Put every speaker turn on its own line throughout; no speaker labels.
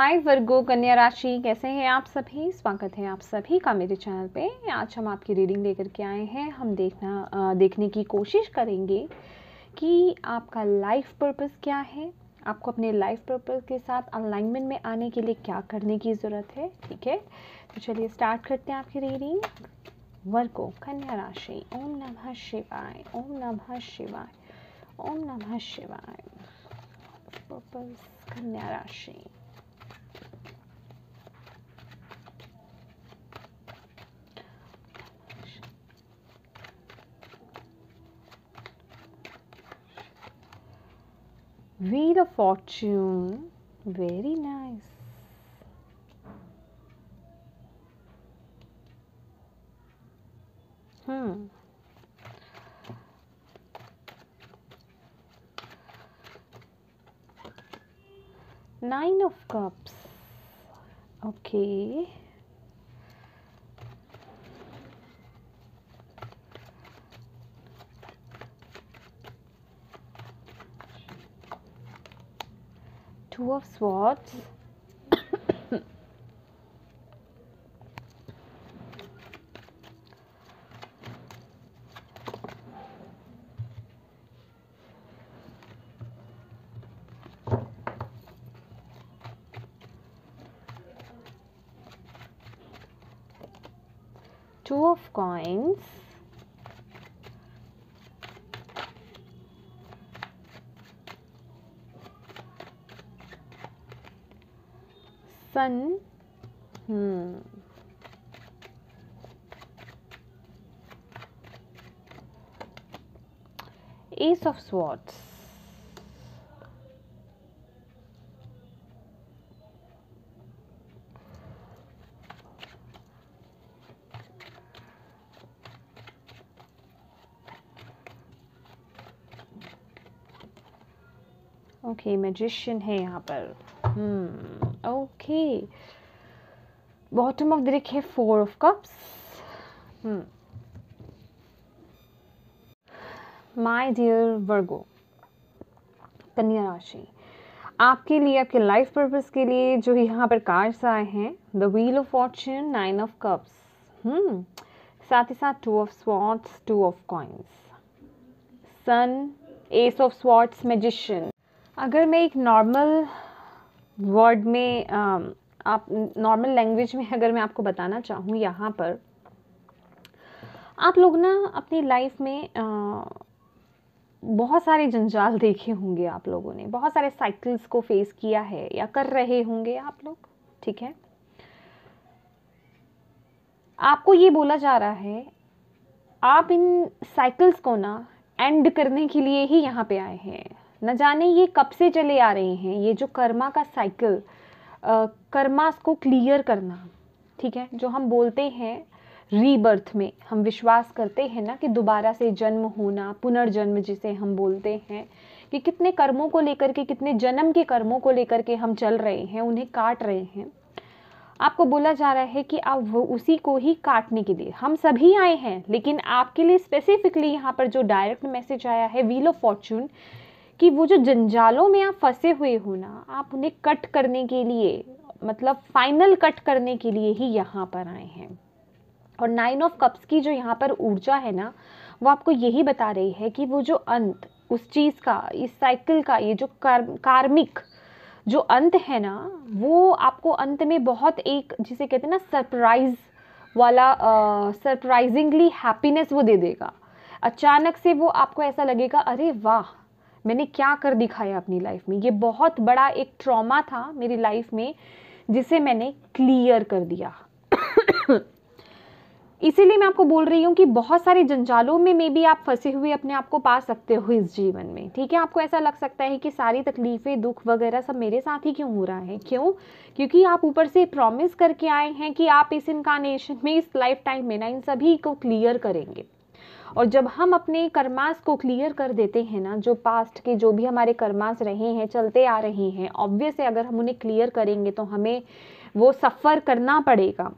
हाय वर्गो कन्या राशि कैसे हैं आप सभी स्वागत है आप सभी का मेरे चैनल पे आज हम आपकी रीडिंग लेकर के आए हैं हम देखना आ, देखने की कोशिश करेंगे कि आपका लाइफ पर्पस क्या है आपको अपने लाइफ पर्पस के साथ अलाइनमेंट में आने के लिए क्या करने की ज़रूरत है ठीक है तो चलिए स्टार्ट करते हैं आपकी रीडिंग वर्गो कन्या राशि ओम नमः शिवाय ओम नमः शिवाय ओम नमः शिवाय पर्पस कन्या राशि Wheel of Fortune. Very nice. Hmm. Nine of Cups. Okay. two of swords two of coins sun ace of swords okay है यहाँ पर hmm okay bottom of the deck है four of cups my dear Virgo कन्या राशि आपके लिए आपके life purpose के लिए जो यहाँ पर कार्ड्स आए हैं the wheel of fortune nine of cups साथ ही साथ two of swords two of coins sun ace of swords magician अगर मैं एक नॉर्मल वर्ड में आप नॉर्मल लैंग्वेज में अगर मैं आपको बताना चाहूँ यहाँ पर आप लोग ना अपनी लाइफ में आ, बहुत सारे जंजाल देखे होंगे आप लोगों ने बहुत सारे साइकिल्स को फेस किया है या कर रहे होंगे आप लोग ठीक है आपको ये बोला जा रहा है आप इन साइकिल्स को ना एंड करने के लिए ही यहाँ पे आए हैं न जाने ये कब से चले आ रहे हैं ये जो कर्मा का साइकिल कर्मास को क्लियर करना ठीक है जो हम बोलते हैं रीबर्थ में हम विश्वास करते हैं ना कि दोबारा से जन्म होना पुनर्जन्म जिसे हम बोलते हैं कि कितने कर्मों को लेकर के कितने जन्म के कर्मों को लेकर के हम चल रहे हैं उन्हें काट रहे हैं आपको बोला जा रहा है कि आप वो उसी को ही काटने के लिए हम सभी आए हैं लेकिन आपके लिए स्पेसिफिकली यहाँ पर जो डायरेक्ट मैसेज आया है व्हील ऑफ फॉर्चून कि वो जो जंजालों में आप फंसे हुए हो ना आप उन्हें कट करने के लिए मतलब फाइनल कट करने के लिए ही यहाँ पर आए हैं और नाइन ऑफ कप्स की जो यहाँ पर ऊर्जा है ना वो आपको यही बता रही है कि वो जो अंत उस चीज़ का इस साइकिल का ये जो कार्मिक जो अंत है ना वो आपको अंत में बहुत एक जिसे कहते हैं ना सरप्राइज़ वाला सरप्राइजिंगली हैप्पीनेस वो दे देगा अचानक से वो आपको ऐसा लगेगा अरे वाह मैंने क्या कर दिखाया अपनी लाइफ में ये बहुत बड़ा एक ट्रॉमा था मेरी लाइफ में जिसे मैंने क्लियर कर दिया इसीलिए मैं आपको बोल रही हूँ कि बहुत सारे जंजालों में मे भी आप फंसे हुए अपने आप को पा सकते हो इस जीवन में ठीक है आपको ऐसा लग सकता है कि सारी तकलीफ़ें दुख वगैरह सब मेरे साथ ही क्यों हो रहा है क्यों क्योंकि आप ऊपर से प्रॉमिस करके आए हैं कि आप इस इनकानेशन में इस लाइफ टाइम में ना इन सभी को क्लियर करेंगे और जब हम अपने कर्मास को क्लियर कर देते हैं ना जो पास्ट के जो भी हमारे कर्मास रहे हैं चलते आ रहे हैं ऑब्वियस है अगर हम उन्हें क्लियर करेंगे तो हमें वो सफ़र करना पड़ेगा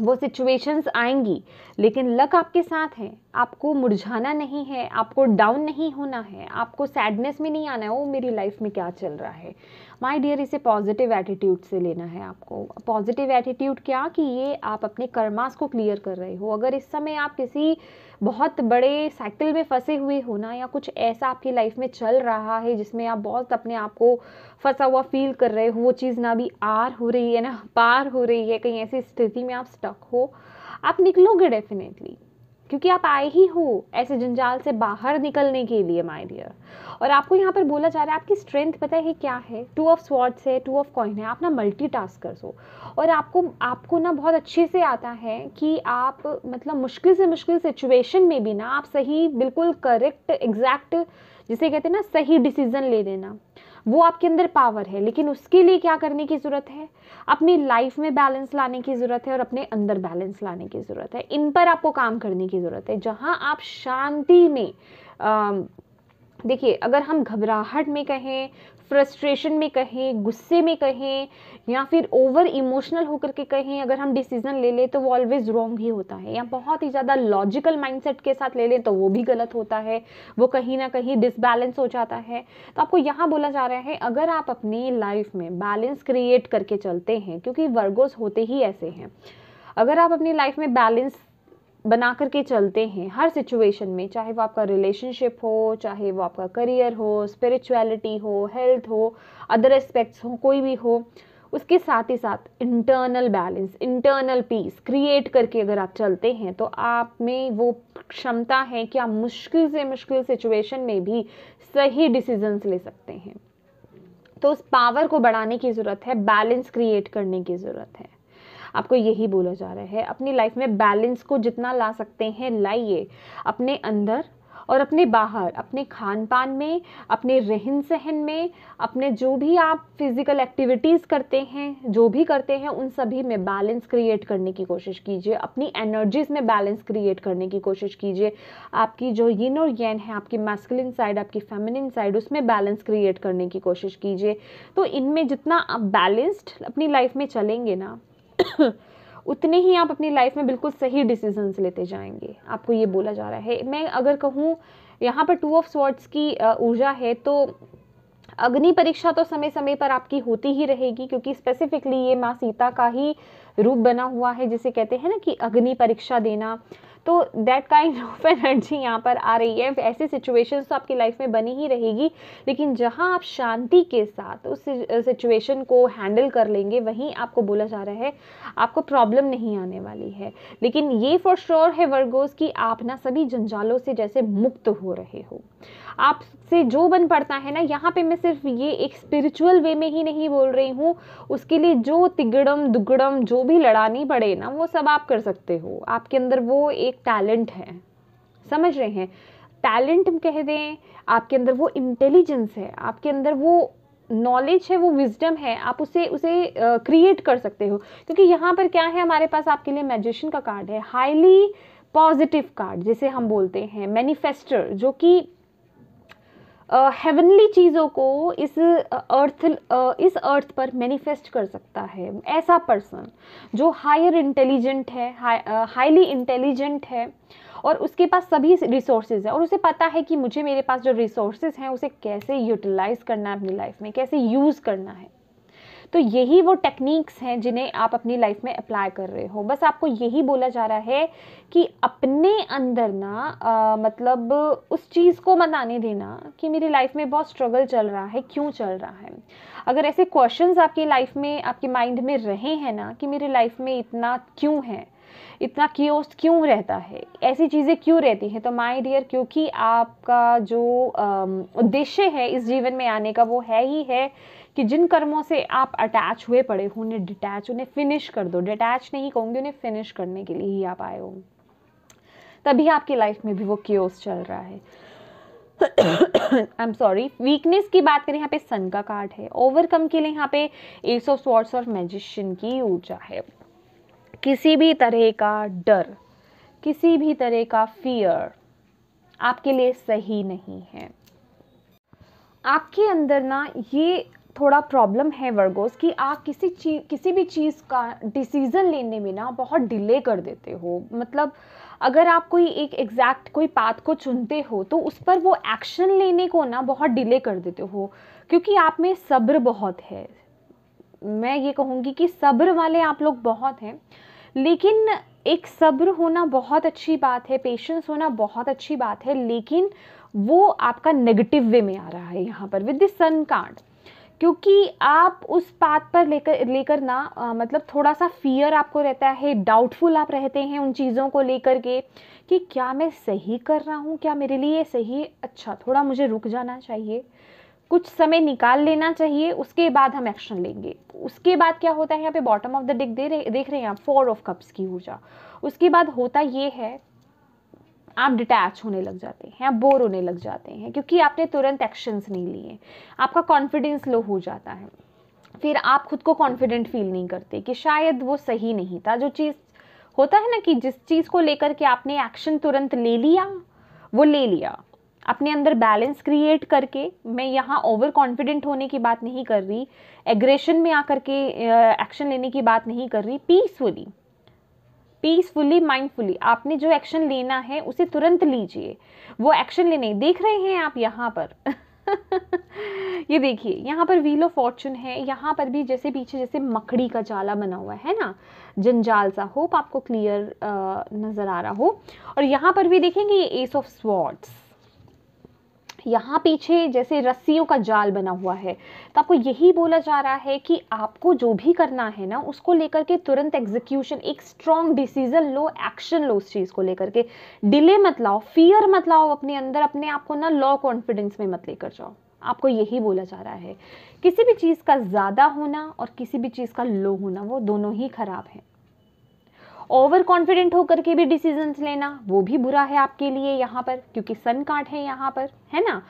वो सिचुएशंस आएंगी लेकिन लक आपके साथ है आपको मुरझाना नहीं है आपको डाउन नहीं होना है आपको सैडनेस में नहीं आना है वो मेरी लाइफ में क्या चल रहा है माय डियर इसे पॉजिटिव एटीट्यूड से लेना है आपको पॉजिटिव एटीट्यूड क्या कि ये आप अपने कर्मास को क्लियर कर रहे हो अगर इस समय आप किसी बहुत बड़े साइकिल में फंसे हुए होना या कुछ ऐसा आपकी लाइफ में चल रहा है जिसमें आप बहुत अपने आप को फंसा हुआ फील कर रहे हो वो चीज़ ना भी आर हो रही है ना पार हो रही है कहीं ऐसी स्थिति में आप स्टक हो आप निकलोगे डेफिनेटली क्योंकि आप आए ही हो ऐसे जंजाल से बाहर निकलने के लिए माय डियर और आपको यहाँ पर बोला जा रहा है आपकी स्ट्रेंथ पता है क्या है टू ऑफ स्वॉर्ड्स है टू ऑफ कॉइन है आप ना मल्टी हो और आपको आपको ना बहुत अच्छे से आता है कि आप मतलब मुश्किल से मुश्किल सिचुएशन में भी ना आप सही बिल्कुल करेक्ट एग्जैक्ट जिसे कहते हैं ना सही डिसीज़न ले लेना वो आपके अंदर पावर है लेकिन उसके लिए क्या करने की ज़रूरत है अपनी लाइफ में बैलेंस लाने की ज़रूरत है और अपने अंदर बैलेंस लाने की ज़रूरत है इन पर आपको काम करने की ज़रूरत है जहाँ आप शांति में देखिए अगर हम घबराहट में कहें फ्रस्ट्रेशन में कहें गुस्से में कहें या फिर ओवर इमोशनल होकर के कहें अगर हम डिसीजन ले लें तो वो ऑलवेज़ रॉन्ग ही होता है या बहुत ही ज़्यादा लॉजिकल माइंडसेट के साथ ले लें तो वो भी गलत होता है वो कहीं ना कहीं डिसबैलेंस हो जाता है तो आपको यहाँ बोला जा रहा है अगर आप अपनी लाइफ में बैलेंस क्रिएट करके चलते हैं क्योंकि वर्गोस होते ही ऐसे हैं अगर आप अपनी लाइफ में बैलेंस बना कर के चलते हैं हर सिचुएशन में चाहे वो आपका रिलेशनशिप हो चाहे वो आपका करियर हो स्पिरिचुअलिटी हो हेल्थ हो अदर एस्पेक्ट्स हो कोई भी हो उसके साथ ही साथ internal balance internal peace create करके अगर आप चलते हैं तो आप में वो क्षमता है कि आप मुश्किल से मुश्किल सिचुएशन में भी सही डिसीजंस ले सकते हैं तो उस पावर को बढ़ाने की ज़रूरत है बैलेंस क्रिएट करने की ज़रूरत है आपको यही बोला जा रहा है अपनी लाइफ में बैलेंस को जितना ला सकते हैं लाइए अपने अंदर और अपने बाहर अपने खान पान में अपने रहन सहन में अपने जो भी आप फिज़िकल एक्टिविटीज़ करते हैं जो भी करते हैं उन सभी में बैलेंस क्रिएट करने की कोशिश कीजिए अपनी एनर्जीज़ में बैलेंस क्रिएट करने की कोशिश कीजिए आपकी जो यिन और यन है आपकी मैस्कुलिन साइड आपकी फेमिनिन साइड उसमें बैलेंस क्रिएट करने की कोशिश कीजिए तो इनमें जितना आप बैलेंस्ड अपनी लाइफ में चलेंगे ना उतने ही आप अपनी लाइफ में बिल्कुल सही डिसीजंस लेते जाएंगे आपको ये बोला जा रहा है मैं अगर कहूँ यहाँ पर टू ऑफ स्वर्ड्स की ऊर्जा है तो अग्नि परीक्षा तो समय समय पर आपकी होती ही रहेगी क्योंकि स्पेसिफिकली ये माँ सीता का ही रूप बना हुआ है जिसे कहते हैं ना कि अग्नि परीक्षा देना तो दैट काइंड ऑफ एनर्जी यहाँ पर आ रही है ऐसी सिचुएशन तो आपकी लाइफ में बनी ही रहेगी लेकिन जहाँ आप शांति के साथ उस सिचुएशन को हैंडल कर लेंगे वहीं आपको बोला जा रहा है आपको प्रॉब्लम नहीं आने वाली है लेकिन ये फॉर श्योर है वर्गोज़ कि आप ना सभी जंजालों से जैसे मुक्त हो रहे हो आपसे जो बन पड़ता है ना यहाँ पे मैं सिर्फ ये एक स्पिरिचुअल वे में ही नहीं बोल रही हूँ उसके लिए जो तिगड़म दुगड़म जो भी लड़ानी पड़े ना वो सब आप कर सकते हो आपके अंदर वो एक टैलेंट है समझ रहे हैं टैलेंट कह दें आपके अंदर वो इंटेलिजेंस है आपके अंदर वो नॉलेज है वो विजडम है आप उसे उसे क्रिएट कर सकते हो क्योंकि यहाँ पर क्या है हमारे पास आपके लिए मैजिशियन का कार्ड है हाईली पॉजिटिव कार्ड जिसे हम बोलते हैं मैनिफेस्टर जो कि हेवनली चीज़ों को इस अर्थ इस अर्थ पर मैनिफेस्ट कर सकता है ऐसा पर्सन जो हायर इंटेलिजेंट है हाईली इंटेलिजेंट है और उसके पास सभी रिसोर्सेज है और उसे पता है कि मुझे मेरे पास जो रिसोर्सेज हैं उसे कैसे यूटिलाइज़ करना है अपनी लाइफ में कैसे यूज़ करना है तो यही वो टेक्निक्स हैं जिन्हें आप अपनी लाइफ में अप्लाई कर रहे हो बस आपको यही बोला जा रहा है कि अपने अंदर ना आ, मतलब उस चीज़ को मत आने देना कि मेरी लाइफ में बहुत स्ट्रगल चल रहा है क्यों चल रहा है अगर ऐसे क्वेश्चन आपकी लाइफ में आपके माइंड में रहे हैं ना कि मेरी लाइफ में इतना क्यों है इतना क्योस क्यों रहता है ऐसी चीज़ें क्यों रहती हैं तो माई डियर क्योंकि आपका जो उद्देश्य है इस जीवन में आने का वो है ही है कि जिन कर्मों से आप अटैच हुए पड़े हो उन्हें डिटैच उन्हें फिनिश कर दो डिटैच नहीं कहूँगी उन्हें फिनिश करने के लिए ही आप आए हो तभी आपकी लाइफ में भी वो क्योस चल रहा है आई एम सॉरी वीकनेस की बात करें यहाँ पे सन का कार्ड है ओवरकम के लिए यहाँ पे एस ऑफ स्वॉर्ड्स और मैजिशियन की ऊर्जा है किसी भी तरह का डर किसी भी तरह का फियर आपके लिए सही नहीं है आपके अंदर ना ये थोड़ा प्रॉब्लम है वर्गोस कि आप किसी चीज किसी भी चीज़ का डिसीज़न लेने में ना बहुत डिले कर देते हो मतलब अगर आप कोई एक एग्जैक्ट कोई पाथ को चुनते हो तो उस पर वो एक्शन लेने को ना बहुत डिले कर देते हो क्योंकि आप में सब्र बहुत है मैं ये कहूँगी कि सब्र वाले आप लोग बहुत हैं लेकिन एक सब्र होना बहुत अच्छी बात है पेशेंस होना बहुत अच्छी बात है लेकिन वो आपका नेगेटिव वे में आ रहा है यहाँ पर विद द सन कार्ड क्योंकि आप उस बात पर लेकर लेकर ना आ, मतलब थोड़ा सा फियर आपको रहता है डाउटफुल आप रहते हैं उन चीज़ों को लेकर के कि क्या मैं सही कर रहा हूँ क्या मेरे लिए सही अच्छा थोड़ा मुझे रुक जाना चाहिए कुछ समय निकाल लेना चाहिए उसके बाद हम एक्शन लेंगे उसके बाद क्या होता है यहाँ पे बॉटम ऑफ द डिक दे रहे देख रहे हैं आप फोर ऑफ कप्स की ऊर्जा उसके बाद होता ये है आप डिटैच होने लग जाते हैं आप बोर होने लग जाते हैं क्योंकि आपने तुरंत एक्शंस नहीं लिए आपका कॉन्फिडेंस लो हो जाता है फिर आप खुद को कॉन्फिडेंट फील नहीं करते कि शायद वो सही नहीं था जो चीज़ होता है ना कि जिस चीज़ को लेकर के आपने एक्शन तुरंत ले लिया वो ले लिया अपने अंदर बैलेंस क्रिएट करके मैं यहाँ ओवर कॉन्फिडेंट होने की बात नहीं कर रही एग्रेशन में आकर के एक्शन लेने की बात नहीं कर रही पीसफुली पीसफुली माइंडफुली आपने जो एक्शन लेना है उसे तुरंत लीजिए वो एक्शन लेने देख रहे हैं आप यहाँ पर ये देखिए यहाँ पर व्हील ऑफ फॉर्चून है यहाँ पर भी जैसे पीछे जैसे मकड़ी का जाला बना हुआ है ना जंजाल सा होप आपको क्लियर नज़र आ रहा हो और यहाँ पर भी देखेंगे ये एस ऑफ स्वॉर्ड्स यहाँ पीछे जैसे रस्सियों का जाल बना हुआ है तो आपको यही बोला जा रहा है कि आपको जो भी करना है ना उसको लेकर के तुरंत एग्जीक्यूशन एक स्ट्रॉन्ग डिसीजन लो एक्शन लो उस चीज़ को लेकर के डिले मत लाओ फियर मत लाओ अपने अंदर अपने आप को ना लो कॉन्फिडेंस में मत लेकर जाओ आपको यही बोला जा रहा है किसी भी चीज़ का ज़्यादा होना और किसी भी चीज़ का लो होना वो दोनों ही खराब है ओवर कॉन्फिडेंट होकर के भी डिसीजंस लेना वो भी बुरा है आपके लिए यहाँ पर क्योंकि सन कार्ड है यहाँ पर है ना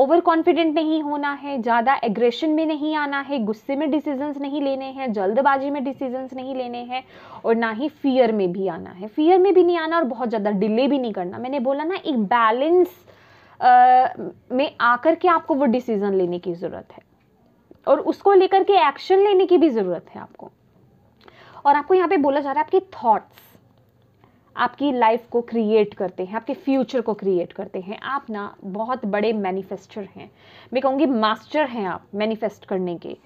ओवर कॉन्फिडेंट नहीं होना है ज़्यादा एग्रेशन में नहीं आना है गुस्से में डिसीजंस नहीं लेने हैं जल्दबाजी में डिसीजंस नहीं लेने हैं और ना ही फियर में भी आना है फियर में भी नहीं आना और बहुत ज़्यादा डिले भी नहीं करना मैंने बोला ना एक बैलेंस में आकर के आपको वो डिसीज़न लेने की ज़रूरत है और उसको लेकर के एक्शन लेने की भी ज़रूरत है आपको और आपको यहाँ पे बोला जा रहा है आपकी थॉट्स आपकी लाइफ को क्रिएट करते हैं आपके फ्यूचर को क्रिएट करते हैं आप ना बहुत बड़े मैनिफेस्टर हैं मैं कहूँगी मास्टर हैं आप मैनिफेस्ट करने के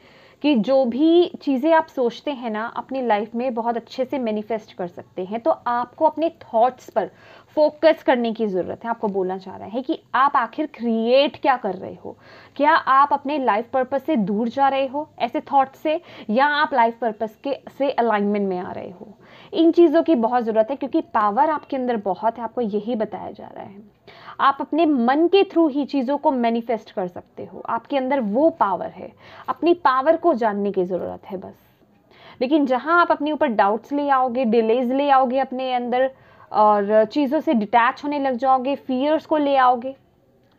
कि जो भी चीज़ें आप सोचते हैं ना अपनी लाइफ में बहुत अच्छे से मैनिफेस्ट कर सकते हैं तो आपको अपने थॉट्स पर फोकस करने की ज़रूरत है आपको बोलना चाह रहा है कि आप आखिर क्रिएट क्या कर रहे हो क्या आप अपने लाइफ पर्पस से दूर जा रहे हो ऐसे थॉट से या आप लाइफ पर्पस के से अलाइनमेंट में आ रहे हो इन चीज़ों की बहुत ज़रूरत है क्योंकि पावर आपके अंदर बहुत है आपको यही बताया जा रहा है आप अपने मन के थ्रू ही चीज़ों को मैनिफेस्ट कर सकते हो आपके अंदर वो पावर है अपनी पावर को जानने की ज़रूरत है बस लेकिन जहाँ आप अपने ऊपर डाउट्स ले आओगे डिलेज ले आओगे अपने अंदर और चीज़ों से डिटैच होने लग जाओगे फियर्स को ले आओगे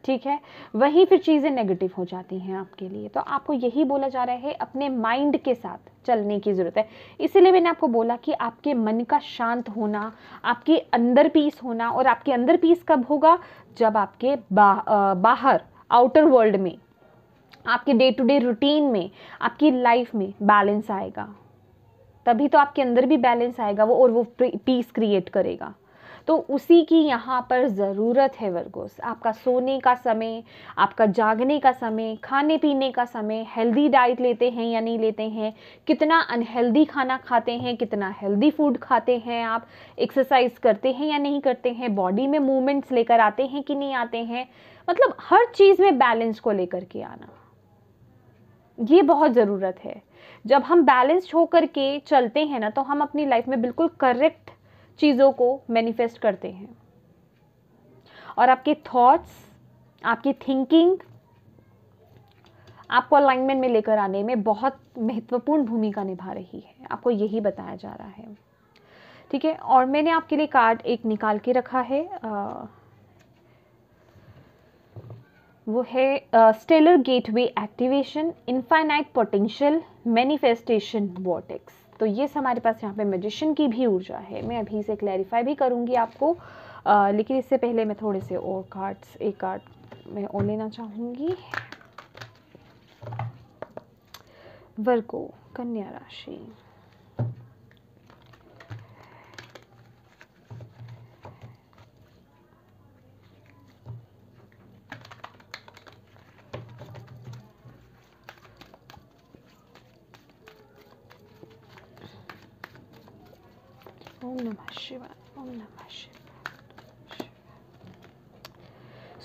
ठीक है वहीं फिर चीज़ें नेगेटिव हो जाती हैं आपके लिए तो आपको यही बोला जा रहा है अपने माइंड के साथ चलने की ज़रूरत है इसीलिए मैंने आपको बोला कि आपके मन का शांत होना आपके अंदर पीस होना और आपके अंदर पीस कब होगा जब आपके बा, आ, बाहर आउटर वर्ल्ड में आपके डे टू डे रूटीन में आपकी लाइफ में बैलेंस आएगा तभी तो आपके अंदर भी बैलेंस आएगा वो और वो पीस क्रिएट करेगा तो उसी की यहाँ पर ज़रूरत है वर्गोस आपका सोने का समय आपका जागने का समय खाने पीने का समय हेल्दी डाइट लेते हैं या नहीं लेते हैं कितना अनहेल्दी खाना खाते हैं कितना हेल्दी फूड खाते हैं आप एक्सरसाइज करते हैं या नहीं करते हैं बॉडी में मूवमेंट्स लेकर आते हैं कि नहीं आते हैं मतलब हर चीज़ में बैलेंस को लेकर के आना ये बहुत ज़रूरत है जब हम बैलेंस होकर के चलते हैं ना तो हम अपनी लाइफ में बिल्कुल करेक्ट चीज़ों को मैनिफेस्ट करते हैं और आपके थॉट्स आपकी थिंकिंग आपको अलाइनमेंट में लेकर आने में बहुत महत्वपूर्ण भूमिका निभा रही है आपको यही बताया जा रहा है ठीक है और मैंने आपके लिए कार्ड एक निकाल के रखा है आ, वो है stellar gateway activation infinite potential manifestation vortex तो ये हमारे पास यहाँ पे मेजिशन की भी ऊर्जा है मैं अभी इसे क्लैरिफाई भी करूँगी आपको आ, लेकिन इससे पहले मैं थोड़े से और कार्ड्स एक कार्ड मैं और लेना चाहूँगी वर्गो कन्या राशि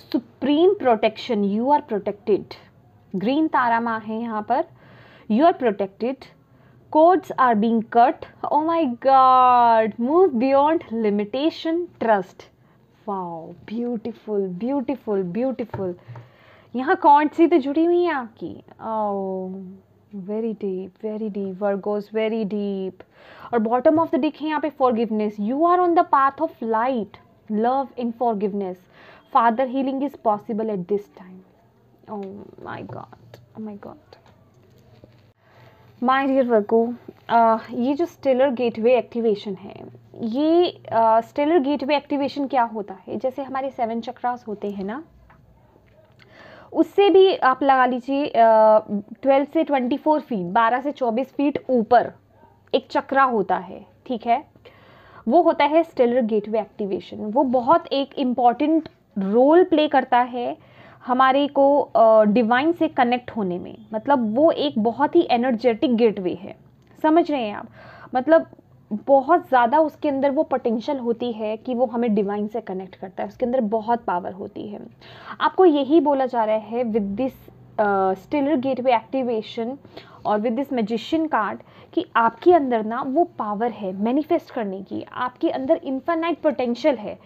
supreme protection you are protected green Tara माँ है यहाँ पर you are protected codes are being cut oh my god move beyond limitation trust wow beautiful beautiful beautiful यहाँ कौन सी तो जुड़ी हुई हैं आपकी oh very deep very deep work goes very deep और बॉटम ऑफ द डिक है यहाँ पे forgiveness you are on the path of light love in forgiveness father healing is possible at this time oh my god oh my god my dear Virgo ये जो stellar gateway activation है ये stellar gateway activation क्या होता है जैसे हमारे seven chakras होते हैं ना उससे भी आप लगा लीजिए ट्वेल्व से ट्वेंटी फोर फीट बारह से चौबीस फीट ऊपर एक चक्रा होता है ठीक है वो होता है स्टेलर गेटवे एक्टिवेशन वो बहुत एक इम्पॉर्टेंट रोल प्ले करता है हमारे को डिवाइन से कनेक्ट होने में मतलब वो एक बहुत ही एनर्जेटिक गेटवे है समझ रहे हैं आप मतलब बहुत ज़्यादा उसके अंदर वो पोटेंशियल होती है कि वो हमें डिवाइन से कनेक्ट करता है उसके अंदर बहुत पावर होती है आपको यही बोला जा रहा है with this stellar gateway activation और विद दिस मैजिशियन कार्ड कि आपके अंदर ना वो पावर है मैनिफेस्ट करने की आपके अंदर इन्फानाइट पोटेंशियल है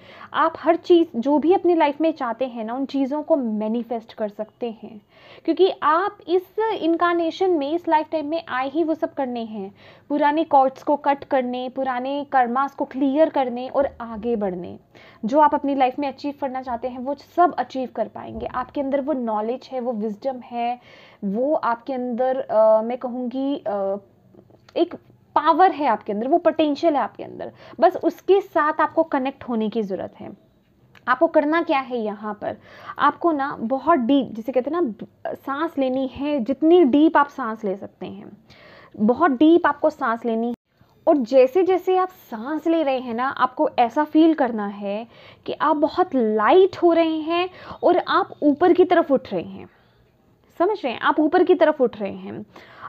आप हर चीज़ जो भी अपनी लाइफ में चाहते हैं ना उन चीज़ों को मैनिफेस्ट कर सकते हैं क्योंकि आप इस इनकारनेशन में इस लाइफ टाइम में आए ही वो सब करने हैं पुराने कॉर्ड्स को कट करने पुराने कर्मास को क्लियर करने और आगे बढ़ने जो आप अपनी लाइफ में अचीव करना चाहते हैं वो सब अचीव कर पाएंगे आपके अंदर वो नॉलेज है वो विजडम है वो आपके अंदर आ, मैं कहूँगी एक पावर है आपके अंदर वो पोटेंशियल है आपके अंदर बस उसके साथ आपको कनेक्ट होने की ज़रूरत है आपको करना क्या है यहाँ पर आपको ना बहुत डीप जिसे कहते हैं ना सांस लेनी है जितनी डीप आप सांस ले सकते हैं बहुत डीप आपको सांस लेनी है और जैसे जैसे आप सांस ले रहे हैं ना आपको ऐसा फील करना है कि आप बहुत लाइट हो रहे हैं और आप ऊपर की तरफ उठ रहे हैं समझ रहे हैं आप ऊपर की तरफ उठ रहे हैं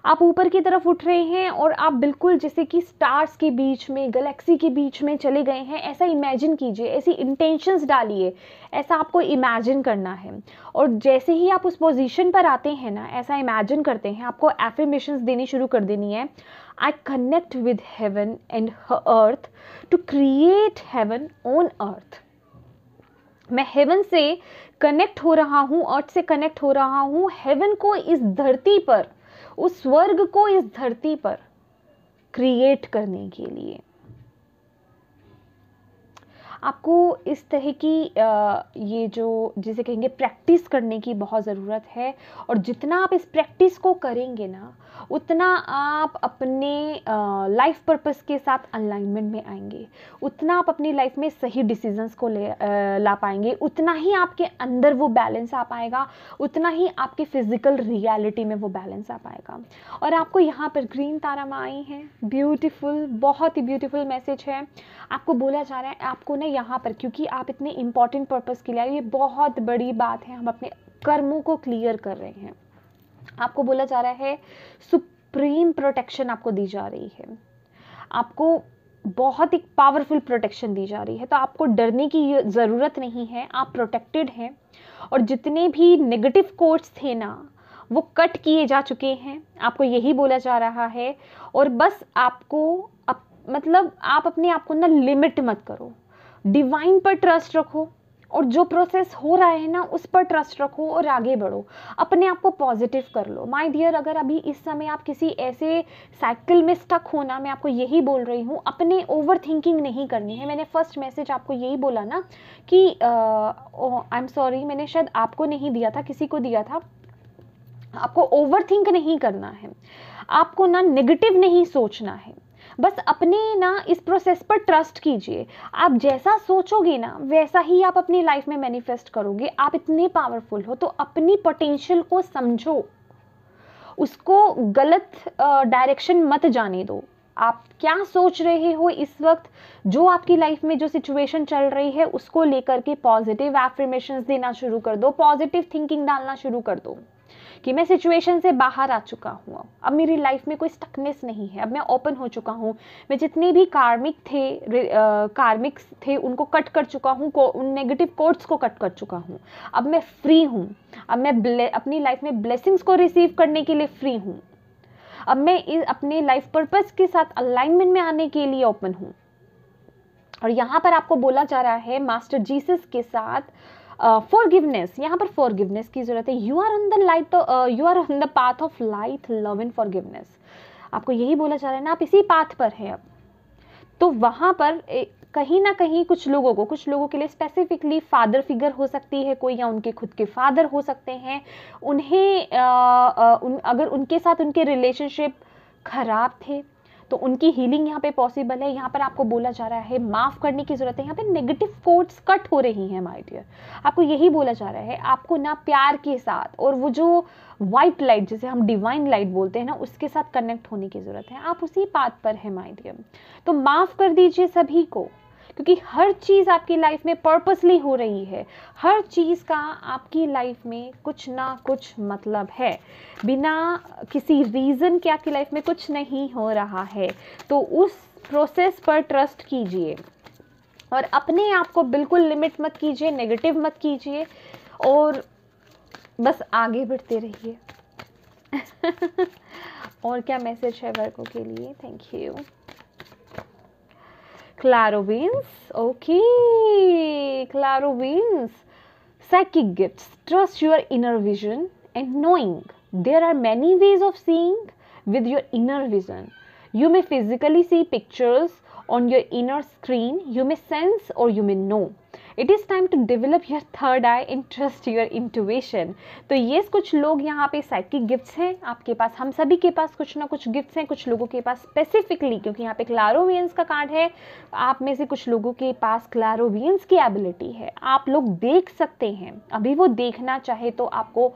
आप ऊपर की तरफ उठ रहे हैं और आप बिल्कुल जैसे कि स्टार्स के बीच में गलेक्सी के बीच में चले गए हैं ऐसा इमेजिन कीजिए ऐसी इंटेंशंस डालिए ऐसा आपको इमेजिन करना है और जैसे ही आप उस पोजीशन पर आते हैं ना ऐसा इमेजिन करते हैं आपको एफर्मेशंस देनी शुरू कर देनी है I connect with heaven and earth to create heaven on earth मैं हेवन से कनेक्ट हो रहा हूँ अर्थ से कनेक्ट हो रहा हूँ हेवन को इस धरती पर उस स्वर्ग को इस धरती पर क्रिएट करने के लिए आपको इस तरह की ये जो जिसे कहेंगे प्रैक्टिस करने की बहुत ज़रूरत है और जितना आप इस प्रैक्टिस को करेंगे ना उतना आप अपने लाइफ पर्पस के साथ अलाइनमेंट में आएंगे उतना आप अपनी लाइफ में सही डिसीजंस को ले ला पाएंगे उतना ही आपके अंदर वो बैलेंस आ पाएगा उतना ही आपके फिज़िकल रियलिटी में वो बैलेंस आ पाएगा और आपको यहाँ पर ग्रीन तारा आई है ब्यूटीफुल बहुत ही ब्यूटीफुल मैसेज है आपको बोला जा रहा है आपको ना यहाँ पर क्योंकि आप इतने इंपॉर्टेंट पर्पज़ के लिए ये बहुत बड़ी बात है हम अपने कर्मों को क्लियर कर रहे हैं आपको बोला जा रहा है सुप्रीम प्रोटेक्शन आपको दी जा रही है आपको बहुत ही पावरफुल प्रोटेक्शन दी जा रही है तो आपको डरने की ज़रूरत नहीं है आप प्रोटेक्टेड हैं और जितने भी नेगेटिव कोर्ट्स थे ना वो कट किए जा चुके हैं आपको यही बोला जा रहा है और बस आपको अप, मतलब आप अपने आप को ना लिमिट मत करो डिवाइन पर ट्रस्ट रखो और जो प्रोसेस हो रहा है ना उस पर ट्रस्ट रखो और आगे बढ़ो अपने आप को पॉजिटिव कर लो माय डियर अगर अभी इस समय आप किसी ऐसे साइकिल में स्टक हो ना मैं आपको यही बोल रही हूँ अपने ओवर थिंकिंग नहीं करनी है मैंने फर्स्ट मैसेज आपको यही बोला ना कि आई एम सॉरी मैंने शायद आपको नहीं दिया था किसी को दिया था आपको ओवर थिंक नहीं करना है आपको ना नेगेटिव नहीं सोचना है बस अपने ना इस प्रोसेस पर ट्रस्ट कीजिए आप जैसा सोचोगे ना वैसा ही आप अपनी लाइफ में मैनिफेस्ट करोगे आप इतने पावरफुल हो तो अपनी पोटेंशियल को समझो उसको गलत डायरेक्शन मत जाने दो आप क्या सोच रहे हो इस वक्त जो आपकी लाइफ में जो सिचुएशन चल रही है उसको लेकर के पॉजिटिव एफर्मेशन देना शुरू कर दो पॉजिटिव थिंकिंग डालना शुरू कर दो कि मैं सिचुएशन से बाहर आ चुका हूँ अब मेरी लाइफ में कोई स्टकनेस नहीं है अब मैं ओपन हो चुका हूँ मैं जितने भी कार्मिक थे कार्मिक्स थे उनको कट कर चुका हूँ उन नेगेटिव कोड्स को कट कर चुका हूँ अब मैं फ्री हूँ अब मैं अपनी लाइफ में ब्लेसिंग्स को रिसीव करने के लिए फ्री हूँ अब मैं इस अपने लाइफ पर्पस के साथ अलाइनमेंट में आने के लिए ओपन हूँ और यहाँ पर आपको बोला जा रहा है मास्टर जीसस के साथ फॉरगिवनेस गिवनेस यहाँ पर फॉरगिवनेस की ज़रूरत है you are on the light you are on the path of light love and forgiveness आपको यही बोला जा रहा है ना आप इसी पाथ पर हैं अब तो वहाँ पर कहीं ना कहीं कुछ लोगों को कुछ लोगों के लिए स्पेसिफिकली फादर फिगर हो सकती है कोई या उनके खुद के फादर हो सकते हैं उन्हें आ, आ, उन, अगर उनके साथ उनके रिलेशनशिप खराब थे तो उनकी हीलिंग यहाँ पे पॉसिबल है यहाँ पर आपको बोला जा रहा है माफ़ करने की ज़रूरत है यहाँ पे नेगेटिव कोड्स कट हो रही हैं माय डियर आपको यही बोला जा रहा है आपको ना प्यार के साथ और वो जो वाइट लाइट जिसे हम डिवाइन लाइट बोलते हैं ना उसके साथ कनेक्ट होने की ज़रूरत है आप उसी बात पर है माय डियर तो माफ़ कर दीजिए सभी को क्योंकि हर चीज़ आपकी लाइफ में पर्पसली हो रही है हर चीज़ का आपकी लाइफ में कुछ ना कुछ मतलब है बिना किसी रीज़न के आपकी लाइफ में कुछ नहीं हो रहा है तो उस प्रोसेस पर ट्रस्ट कीजिए और अपने आप को बिल्कुल लिमिट मत कीजिए नेगेटिव मत कीजिए और बस आगे बढ़ते रहिए और क्या मैसेज है वर्कों के लिए thank you wins. Okay, wins. Psychic gifts. Trust your inner vision and knowing. There are many ways of seeing with your inner vision. You may physically see pictures on your inner screen, you may sense or you may know. It is time to develop your third eye interest trust your intuition तो ये कुछ लोग यहाँ पे psychic gifts हैं आपके पास हम सभी के पास कुछ ना कुछ गिफ्ट्स हैं कुछ लोगों के पास स्पेसिफिकली क्योंकि यहाँ पे क्लारोवियंस का कार्ड है आप में से कुछ लोगों के पास क्लारोवियंस की एबिलिटी है आप लोग देख सकते हैं अभी वो देखना चाहे तो आपको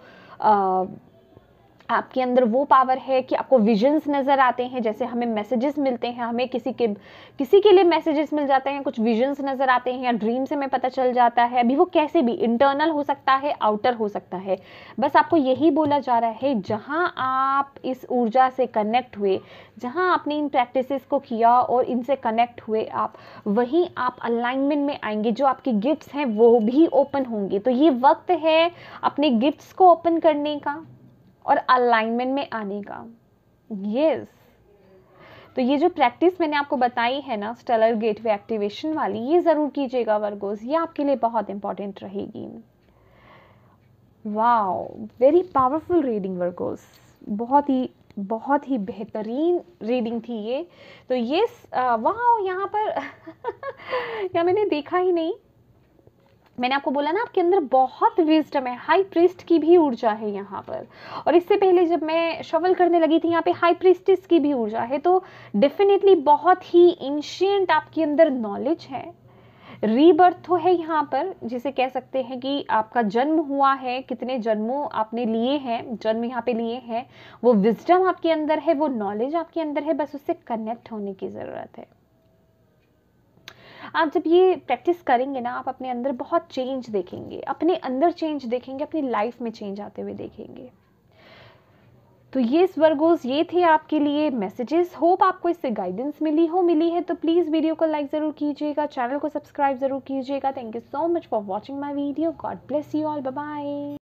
आपके अंदर वो पावर है कि आपको विजन्स नज़र आते हैं जैसे हमें मैसेजेस मिलते हैं हमें किसी के किसी के लिए मैसेजेस मिल जाते हैं कुछ विजन्स नज़र आते हैं या ड्रीम से हमें पता चल जाता है अभी वो कैसे भी इंटरनल हो सकता है आउटर हो सकता है बस आपको यही बोला जा रहा है जहाँ आप इस ऊर्जा से कनेक्ट हुए जहाँ आपने इन प्रैक्टिस को किया और इनसे कनेक्ट हुए आप वहीं आप अलाइनमेंट में आएंगे जो आपके गिफ्ट्स हैं वो भी ओपन होंगे तो ये वक्त है अपने गिफ्ट्स को ओपन करने का और अलाइनमेंट में आने का यस yes. तो ये जो प्रैक्टिस मैंने आपको बताई है ना स्टेलर गेटवे एक्टिवेशन वाली ये ज़रूर कीजिएगा वर्गोज ये आपके लिए बहुत इंपॉर्टेंट रहेगी वाओ वेरी पावरफुल रीडिंग वर्गोज बहुत ही बहुत ही बेहतरीन रीडिंग थी ये तो ये वाह uh, यहाँ पर यहाँ मैंने देखा ही नहीं मैंने आपको बोला ना आपके अंदर बहुत विजडम है हाई प्रिस्ट की भी ऊर्जा है यहाँ पर और इससे पहले जब मैं शवल करने लगी थी यहाँ पे हाई प्रिस्टिस की भी ऊर्जा है तो डेफिनेटली बहुत ही इंशियंट आपके अंदर नॉलेज है रीबर्थ तो है यहाँ पर जिसे कह सकते हैं कि आपका जन्म हुआ है कितने जन्मों आपने लिए हैं जन्म यहाँ पे लिए हैं वो विजडम आपके अंदर है वो नॉलेज आपके अंदर है बस उससे कनेक्ट होने की ज़रूरत है आप जब ये प्रैक्टिस करेंगे ना आप अपने अंदर बहुत चेंज देखेंगे अपने अंदर चेंज देखेंगे अपनी लाइफ में चेंज आते हुए देखेंगे तो ये स्वर्गोज ये थे आपके लिए मैसेजेस होप आपको इससे गाइडेंस मिली हो मिली है तो प्लीज़ वीडियो को लाइक ज़रूर कीजिएगा चैनल को सब्सक्राइब ज़रूर कीजिएगा thank you so much for watching my video God bless you all bye